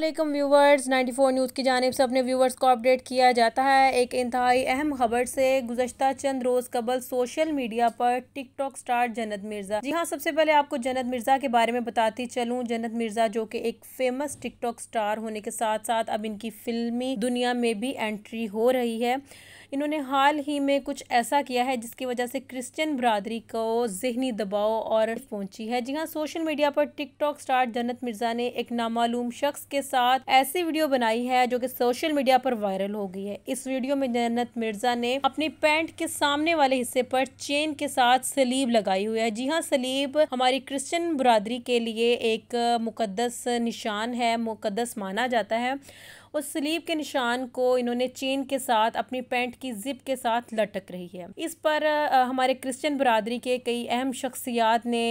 वालेकुम viewers 94 news की जानब से अपने व्यूवर्स को अपडेट किया जाता है एक इंतहाई अहम खबर से गुजशत चंद रोज़ कबल सोशल मीडिया पर टिकटॉक स्टार जन्नत मिर्ज़ा जी हाँ सबसे पहले आपको जन्नत मिर्ज़ा के बारे में बताती चलूँ जन्नत मिर्ज़ा जो कि एक फेमस टिकटॉक स्टार होने के साथ साथ अब इनकी फिल्मी दुनिया में भी एंट्री हो रही है इन्होंने हाल ही में कुछ ऐसा किया है जिसकी वजह से क्रिश्चियन बरदरी को जहनी दबाव और पहुंची है जी हाँ सोशल मीडिया पर टिकटॉक स्टार जन्नत मिर्जा ने एक नामालूम शख्स के साथ ऐसी वीडियो बनाई है जो कि सोशल मीडिया पर वायरल हो गई है इस वीडियो में जन्नत मिर्जा ने अपनी पैंट के सामने वाले हिस्से पर चेन के साथ सलीब लगाई हुई है जी हाँ सलीब हमारी क्रिश्चियन बरदरी के लिए एक मुकदस निशान है मुकदस माना जाता है उस सलीब के निशान को इन्होंने चेन के साथ अपनी पैंट की जिप के साथ लटक रही है इस पर हमारे क्रिश्चियन बरादरी के कई अहम शख्सियात ने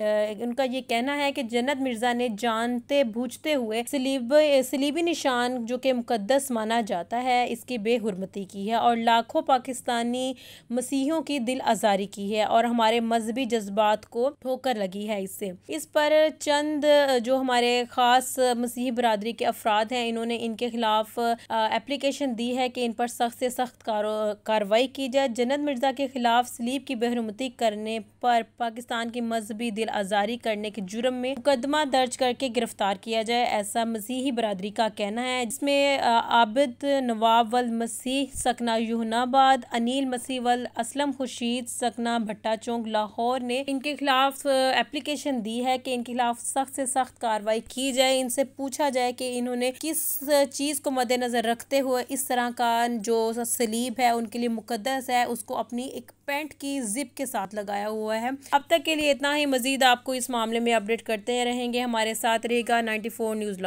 उनका ये कहना है कि जन्नत मिर्ज़ा ने जानते बूझते हुए सलीब सलीबी निशान जो कि मुकदस माना जाता है इसकी बेहरमती की है और लाखों पाकिस्तानी मसीहों की दिल आज़ारी की है और हमारे मजहबी जज्बात को ठोकर लगी है इससे इस पर चंद जो हमारे ख़ास मसीह बरदरी के अफराद हैं इन्होंने इनके ख़िलाफ़ एप्लीकेशन दी है कि इन पर सख्त से सख्त कार्रवाई की जाए जन्नत मिर्ज़ा के ख़िलाफ़ सलीब की बेहरमती करने पर पाकिस्तान की मजहबी तहवील आजारी करने के जुर्म में मुकदमा दर्ज करके गिरफ्तार किया जाए ऐसा मसीही बरदरी का कहना है जिसमें आबिद नवाब वल मसीह सकना यूहनाबाद अनिल मसीह वल असलम खुर्शीद सकना भट्टा चौंक लाहौर ने इनके खिलाफ एप्लीकेशन दी है कि इनके खिलाफ सख्त से सख्त कार्रवाई की जाए इनसे पूछा जाए कि इन्होंने किस चीज़ को मद्देनज़र रखते हुए इस तरह का जो सलीब है उनके लिए मुकदस है उसको अपनी एक पेंट की जिप के साथ लगाया हुआ है अब तक के लिए इतना ही मजीद मज़ीद आपको इस मामले में अपडेट करते रहेंगे हमारे साथ रहेगा नाइन्टी न्यूज़